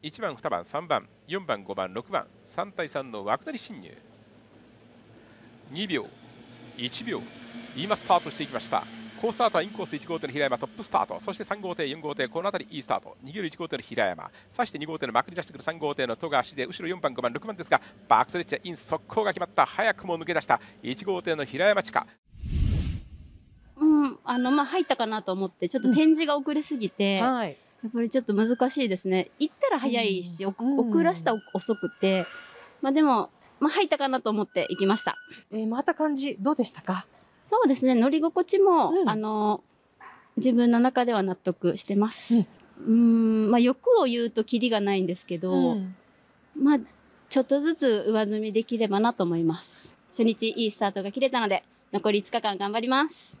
1番2番3番4番5番6番3対3の枠なり進入2秒1秒今スタートしていきました好スタートはインコース1号艇の平山トップスタートそして3号艇4号艇この辺りいいスタート逃げる1号艇の平山そして2号艇のまくり出してくる3号艇の戸川足で後ろ4番5番6番ですがバックスレッチャーイン速攻が決まった早くも抜け出した1号艇の平山地下うんあのまあ入ったかなと思ってちょっと展示が遅れすぎて、うんはいやっぱりちょっと難しいですね行ったら早いし、うん、遅らした遅くてまあでも、まあ、入ったかなと思って行きました、えー、た感じどうでしたかそうですね乗り心地も、うん、あの自分の中では納得してます、うんまあ、欲を言うときりがないんですけど、まあちょっとずつ上積みできればなと思います初日いいスタートが切れたので残り5日間頑張ります